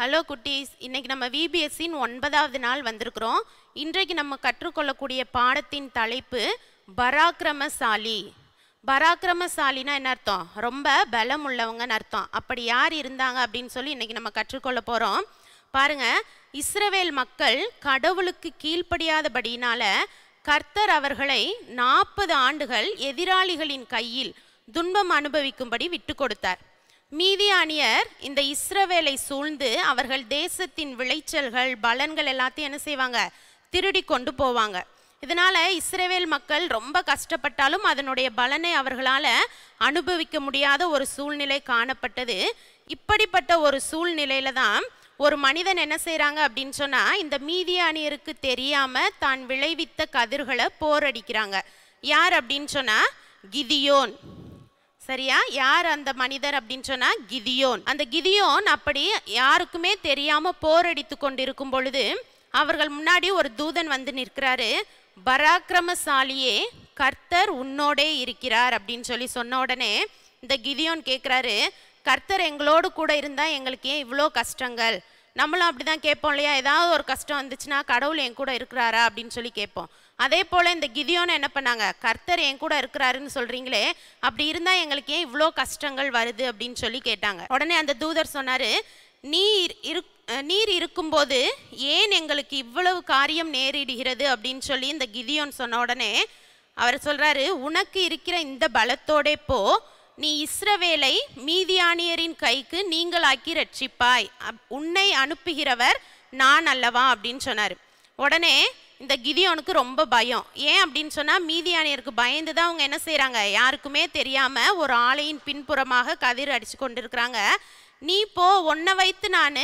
hello குட்டீஸ் இன்றைக்கி நம்ம விபிஎஸ்சின் ஒன்பதாவது நாள் வந்திருக்கிறோம் இன்றைக்கு நம்ம கற்றுக்கொள்ளக்கூடிய பாடத்தின் தலைப்பு பராக்கிரமசாலி பராக்கிரமசாலினா என்ன அர்த்தம் ரொம்ப பலம் உள்ளவங்கன்னு அர்த்தம் அப்படி யார் இருந்தாங்க அப்படின்னு சொல்லி இன்றைக்கி நம்ம கற்றுக்கொள்ள போகிறோம் பாருங்கள் இஸ்ரவேல் மக்கள் கடவுளுக்கு கீழ்ப்படியாதபடினால கர்த்தர் அவர்களை நாற்பது ஆண்டுகள் எதிராளிகளின் கையில் துன்பம் அனுபவிக்கும்படி விட்டு கொடுத்தார் மீதியானியர் இந்த இஸ்ரவேலை சூழ்ந்து அவர்கள் தேசத்தின் விளைச்சல்கள் பலன்கள் எல்லாத்தையும் என்ன செய்வாங்க திருடி கொண்டு போவாங்க இதனால் இஸ்ரேவேல் மக்கள் ரொம்ப கஷ்டப்பட்டாலும் அதனுடைய பலனை அவர்களால் அனுபவிக்க முடியாத ஒரு சூழ்நிலை காணப்பட்டது இப்படிப்பட்ட ஒரு சூழ்நிலையில தான் ஒரு மனிதன் என்ன செய்கிறாங்க அப்படின்னு சொன்னால் இந்த மீதியானியருக்கு தெரியாமல் தான் விளைவித்த கதிர்களை போரடிக்கிறாங்க யார் அப்படின்னு சொன்னால் கிதியோன் சரியா யார் அந்த மனிதர் அப்படின்னு சொன்னா கிதியோன் அந்த கிதியோன் அப்படி யாருக்குமே தெரியாம போரடித்து கொண்டிருக்கும் பொழுது அவர்கள் முன்னாடி ஒரு தூதன் வந்து நிற்கிறாரு பராக்கிரமசாலியே கர்த்தர் உன்னோடே இருக்கிறார் அப்படின்னு சொல்லி சொன்ன உடனே இந்த கிதியோன் கேட்குறாரு கர்த்தர் எங்களோடு கூட இருந்தால் எங்களுக்கு ஏன் இவ்வளோ கஷ்டங்கள் நம்மளும் அப்படி தான் கேட்போம் இல்லையா ஏதாவது ஒரு கஷ்டம் வந்துச்சுன்னா கடவுள் என் கூட இருக்கிறாரா அப்படின்னு சொல்லி கேட்போம் அதே போல் இந்த கிதியோன்னு என்ன பண்ணாங்க கர்த்தர் என் கூட இருக்கிறாருன்னு சொல்கிறீங்களே அப்படி இருந்தால் எங்களுக்கு ஏன் இவ்வளோ கஷ்டங்கள் வருது அப்படின்னு சொல்லி கேட்டாங்க உடனே அந்த தூதர் சொன்னார் நீர் இரு நீர் இருக்கும்போது ஏன் எங்களுக்கு இவ்வளவு காரியம் நேரிடுகிறது அப்படின்னு சொல்லி இந்த கிதியோன் சொன்ன உடனே அவர் சொல்கிறாரு உனக்கு இருக்கிற இந்த பலத்தோடே போ நீ இஸ்ரவேலை மீதியானியரின் கைக்கு நீங்கள் ஆக்கி ரட்சிப்பாய் உன்னை அனுப்புகிறவர் நான் அல்லவா அப்படின்னு சொன்னார் உடனே இந்த கிதியோனுக்கு ரொம்ப பயம் ஏன் அப்படின்னு சொன்னால் மீதியானியருக்கு பயந்து தான் அவங்க என்ன செய்கிறாங்க யாருக்குமே தெரியாமல் ஒரு ஆலையின் பின்புறமாக கதிர் அடித்து கொண்டிருக்கிறாங்க நீ போ ஒன்றை வைத்து நான்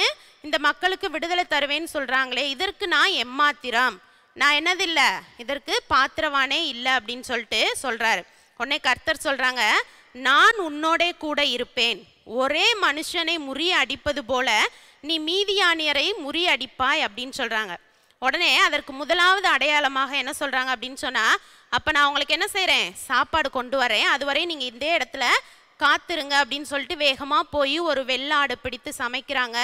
இந்த மக்களுக்கு விடுதலை தருவேன்னு சொல்கிறாங்களே இதற்கு நான் எம்மாத்திரம் நான் என்னதில்லை இதற்கு பாத்திரவானே இல்லை அப்படின்னு சொல்லிட்டு சொல்கிறாரு உடனே கர்த்தர் சொல்கிறாங்க நான் உன்னோடே கூட இருப்பேன் ஒரே மனுஷனை முறிய அடிப்பது போல நீ மீதியானியரை முறியடிப்பாய் அப்படின்னு சொல்கிறாங்க உடனே அதற்கு முதலாவது அடையாளமாக என்ன சொல்கிறாங்க அப்படின்னு சொன்னால் அப்போ நான் உங்களுக்கு என்ன செய்கிறேன் சாப்பாடு கொண்டு வரேன் அதுவரை நீங்கள் இதே இடத்துல காத்துருங்க அப்படின்னு சொல்லிட்டு வேகமாக போய் ஒரு வெள்ளாடு பிடித்து சமைக்கிறாங்க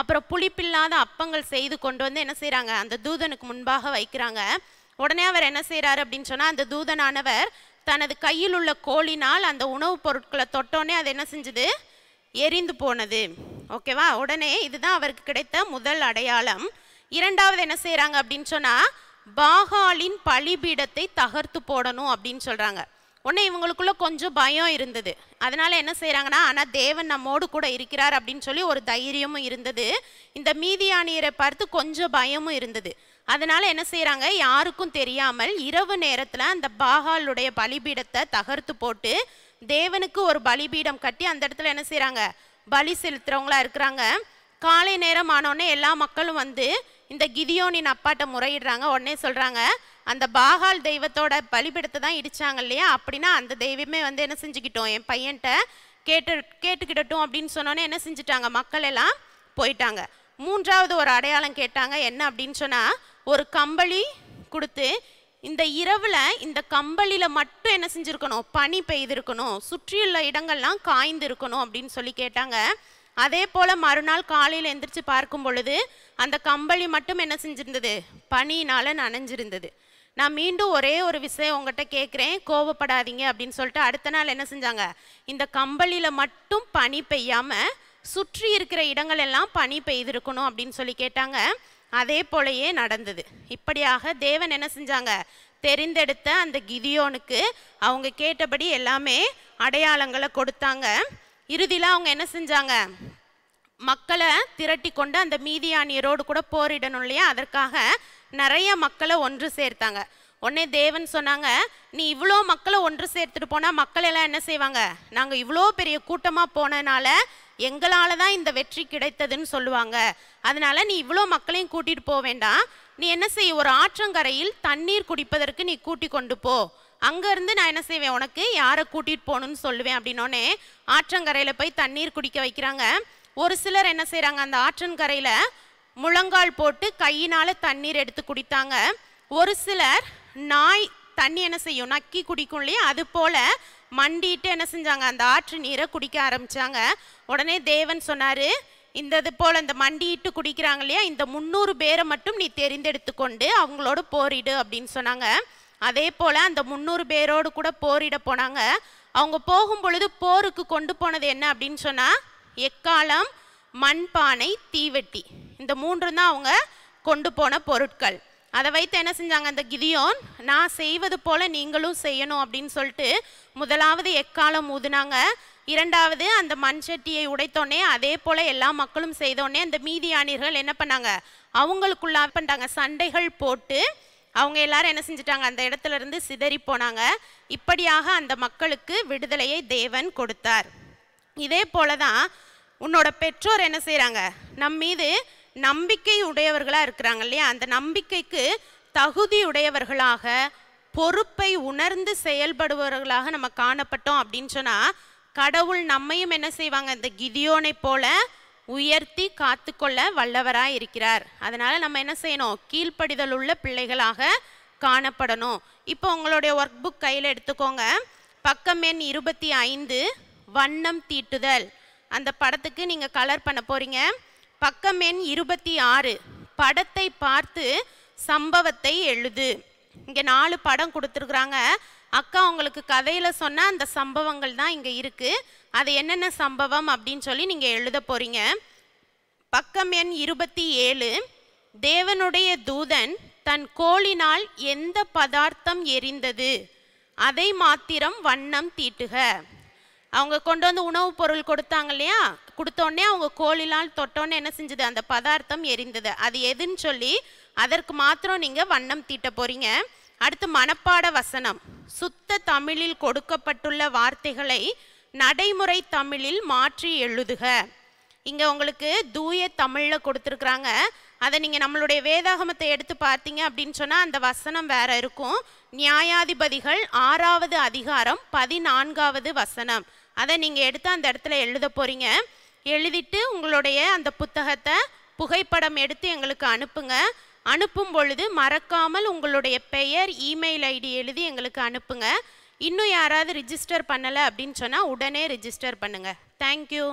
அப்புறம் புளிப்பில்லாத அப்பங்கள் செய்து கொண்டு வந்து என்ன செய்கிறாங்க அந்த தூதனுக்கு முன்பாக வைக்கிறாங்க உடனே அவர் என்ன செய்கிறாரு அப்படின்னு சொன்னால் அந்த தூதனானவர் தனது கையில் உள்ள கோழினால் அந்த உணவுப் பொருட்களை தொட்டோன்னே அது என்ன செஞ்சது எரிந்து போனது ஓகேவா உடனே இதுதான் அவருக்கு கிடைத்த முதல் அடையாளம் இரண்டாவது என்ன செய்கிறாங்க அப்படின்னு சொன்னால் பாகாலின் பலிபீடத்தை தகர்த்து போடணும் அப்படின்னு சொல்கிறாங்க உடனே இவங்களுக்குள்ள கொஞ்சம் பயம் இருந்தது அதனால என்ன செய்கிறாங்கன்னா ஆனால் தேவன் நம்மோடு கூட இருக்கிறார் அப்படின்னு சொல்லி ஒரு தைரியமும் இருந்தது இந்த மீதியானியரை பார்த்து கொஞ்சம் பயமும் இருந்தது அதனால என்ன செய்கிறாங்க யாருக்கும் தெரியாமல் இரவு நேரத்தில் அந்த பாகாலுடைய பலிபீடத்தை தகர்த்து போட்டு தேவனுக்கு ஒரு பலிபீடம் கட்டி அந்த இடத்துல என்ன செய்கிறாங்க பலி செலுத்துறவங்களா இருக்கிறாங்க காலை நேரம் ஆனோடனே எல்லா மக்களும் வந்து இந்த கிதியோனின் அப்பாட்ட முறையிடுறாங்க உடனே சொல்கிறாங்க அந்த பாகால் தெய்வத்தோட பலிபெடுத்து தான் இடித்தாங்க இல்லையா அப்படின்னா அந்த தெய்வமே வந்து என்ன செஞ்சுக்கிட்டோம் என் பையன்கிட்ட கேட்டு கேட்டுக்கிடட்டும் அப்படின்னு சொன்னோன்னே என்ன செஞ்சுட்டாங்க மக்கள் எல்லாம் போயிட்டாங்க மூன்றாவது ஒரு அடையாளம் கேட்டாங்க என்ன அப்படின்னு சொன்னால் ஒரு கம்பளி கொடுத்து இந்த இரவில் இந்த கம்பளியில் மட்டும் என்ன செஞ்சுருக்கணும் பனி பெய்திருக்கணும் சுற்றியுள்ள இடங்கள்லாம் காய்ந்து இருக்கணும் அப்படின்னு சொல்லி கேட்டாங்க அதே போல் மறுநாள் காலையில் எந்திரிச்சு பார்க்கும் பொழுது அந்த கம்பளி மட்டும் என்ன செஞ்சுருந்தது பனினால் நனைஞ்சிருந்தது நான் மீண்டும் ஒரே ஒரு விஷயம் உங்ககிட்ட கேட்குறேன் கோவப்படாதீங்க அப்படின்னு சொல்லிட்டு அடுத்த நாள் என்ன செஞ்சாங்க இந்த கம்பளியில் மட்டும் பனி பெய்யாமல் சுற்றி இருக்கிற இடங்கள் எல்லாம் பனி பெய்திருக்கணும் அப்படின்னு சொல்லி கேட்டாங்க அதே போலயே நடந்தது இப்படியாக தேவன் என்ன செஞ்சாங்க தெரிந்தெடுத்த அந்த கிதியோனுக்கு அவங்க கேட்டபடி எல்லாமே அடையாளங்களை கொடுத்தாங்க இறுதியில் அவங்க என்ன செஞ்சாங்க மக்களை திரட்டி கொண்டு அந்த மீதியானியரோடு கூட போரிடணும் இல்லையா அதற்காக நிறைய மக்களை ஒன்று சேர்த்தாங்க உடனே தேவன் சொன்னாங்க நீ இவ்வளோ மக்களை ஒன்று சேர்த்துட்டு போனால் மக்கள் எல்லாம் என்ன செய்வாங்க நாங்கள் இவ்வளோ பெரிய கூட்டமாக போனனால எங்களால் தான் இந்த வெற்றி கிடைத்ததுன்னு சொல்லுவாங்க அதனால நீ இவ்வளோ மக்களையும் கூட்டிகிட்டு போக வேண்டாம் நீ என்ன செய்ய ஒரு ஆற்றங்கரையில் தண்ணீர் குடிப்பதற்கு நீ கூட்டி கொண்டு போ அங்கேருந்து நான் என்ன செய்வேன் உனக்கு யாரை கூட்டிகிட்டு போகணும்னு சொல்லுவேன் அப்படின்னோடனே ஆற்றங்கரையில் போய் தண்ணீர் குடிக்க வைக்கிறாங்க ஒரு சிலர் என்ன செய்கிறாங்க அந்த ஆற்றங்கரையில் முழங்கால் போட்டு கையினால் தண்ணீர் எடுத்து குடித்தாங்க ஒரு சிலர் நாய் தண்ணி என்ன செய்யும் நக்கி குடிக்கும் இல்லையா அது போல் மண்டிட்டு என்ன செஞ்சாங்க அந்த ஆற்று நீரை குடிக்க ஆரம்பித்தாங்க உடனே தேவன் சொன்னார் இந்த இது போல் இந்த மண்டிட்டு குடிக்கிறாங்க இல்லையா இந்த முந்நூறு பேரை மட்டும் நீ தெரிந்தெடுத்து கொண்டு அவங்களோட போரிடு அப்படின்னு சொன்னாங்க அதே போல் அந்த முந்நூறு பேரோடு கூட போரிட போனாங்க அவங்க போகும் பொழுது போருக்கு கொண்டு போனது என்ன அப்படின்னு சொன்னால் எக்காலம் மண்பானை தீவெட்டி இந்த மூன்று தான் அவங்க கொண்டு போன பொருட்கள் அதை வைத்து என்ன செஞ்சாங்க அந்த கிதியோன் நான் செய்வது போல நீங்களும் செய்யணும் அப்படின்னு சொல்லிட்டு முதலாவது எக்காலம் ஊதுனாங்க இரண்டாவது அந்த மண் சட்டியை உடைத்தோடனே அதே போல எல்லா மக்களும் செய்தோடனே அந்த மீதியானியர்கள் என்ன பண்ணாங்க அவங்களுக்குள்ள பண்ணிட்டாங்க சண்டைகள் போட்டு அவங்க எல்லாரும் என்ன செஞ்சிட்டாங்க அந்த இடத்துல இருந்து சிதறி போனாங்க இப்படியாக அந்த மக்களுக்கு விடுதலையை தேவன் கொடுத்தார் இதே போல தான் உன்னோட பெற்றோர் என்ன செய்கிறாங்க நம் மீது நம்பிக்கை உடையவர்களாக இருக்கிறாங்க இல்லையா அந்த நம்பிக்கைக்கு தகுதி உடையவர்களாக பொறுப்பை உணர்ந்து செயல்படுபவர்களாக நம்ம காணப்பட்டோம் அப்படின்னு சொன்னால் கடவுள் நம்மையும் என்ன செய்வாங்க இந்த கிதியோனை போல உயர்த்தி காத்துக்கொள்ள வல்லவராய் இருக்கிறார் அதனால் நம்ம என்ன செய்யணும் கீழ்ப்படிதல் உள்ள பிள்ளைகளாக காணப்படணும் இப்போ உங்களுடைய ஒர்க் புக் கையில் எடுத்துக்கோங்க பக்கம் எண் இருபத்தி ஐந்து வண்ணம் தீட்டுதல் அந்த படத்துக்கு நீங்கள் கலர் பண்ண போகிறீங்க பக்கம் எண் இருபத்தி ஆறு படத்தை பார்த்து சம்பவத்தை எழுது இங்கே நாலு படம் கொடுத்துருக்குறாங்க அக்கா உங்களுக்கு கதையில் சொன்ன அந்த சம்பவங்கள் தான் இங்கே இருக்குது அது என்னென்ன சம்பவம் அப்படின்னு சொல்லி நீங்கள் எழுத போகிறீங்க பக்கம் எண் இருபத்தி ஏழு தேவனுடைய தூதன் தன் கோளினால் எந்த பதார்த்தம் எரிந்தது அதை மாத்திரம் வண்ணம் தீட்டுக அவங்க கொண்டு வந்து உணவுப் பொருள் கொடுத்தாங்க இல்லையா கொடுத்தோடனே அவங்க கோழிலால் தொட்டோன்னே என்ன செஞ்சது அந்த பதார்த்தம் எரிந்தது அது எதுன்னு சொல்லி அதற்கு மாத்திரம் நீங்கள் வண்ணம் தீட்ட போகிறீங்க அடுத்து மனப்பாட வசனம் சுத்த தமிழில் கொடுக்கப்பட்டுள்ள வார்த்தைகளை நடைமுறை தமிழில் மாற்றி எழுதுக இங்கே உங்களுக்கு தூய தமிழில் கொடுத்துருக்குறாங்க அதை நீங்கள் நம்மளுடைய வேதாகமத்தை எடுத்து பார்த்தீங்க அப்படின்னு சொன்னால் அந்த வசனம் வேற இருக்கும் நியாயாதிபதிகள் ஆறாவது அதிகாரம் பதினான்காவது வசனம் அதை நீங்கள் எடுத்து அந்த இடத்துல எழுத போகிறீங்க எழுதிட்டு உங்களுடைய அந்த புத்தகத்தை புகைப்படம் எடுத்து எங்களுக்கு அனுப்புங்க அனுப்பும் பொழுது மறக்காமல் உங்களுடைய பெயர் இமெயில் ஐடி எழுதி எங்களுக்கு அனுப்புங்க இன்னும் யாராவது ரிஜிஸ்டர் பண்ணலை அப்படின்னு சொன்னால் உடனே ரிஜிஸ்டர் பண்ணுங்கள் தேங்க்யூ